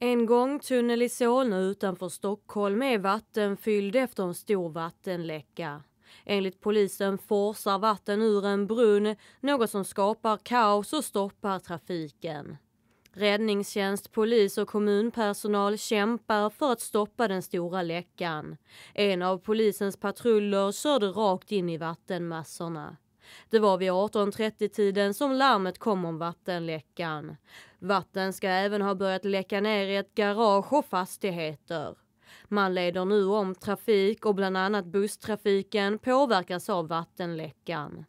En gångtunnel i Solna utanför Stockholm är vattenfylld efter en stor vattenläcka. Enligt polisen forsar vatten ur en brunn, något som skapar kaos och stoppar trafiken. Räddningstjänst, polis och kommunpersonal kämpar för att stoppa den stora läckan. En av polisens patruller körde rakt in i vattenmassorna. Det var vid 18.30-tiden som larmet kom om vattenläckan. Vatten ska även ha börjat läcka ner i ett garage och fastigheter. Man leder nu om trafik och bland annat busstrafiken påverkas av vattenläckan.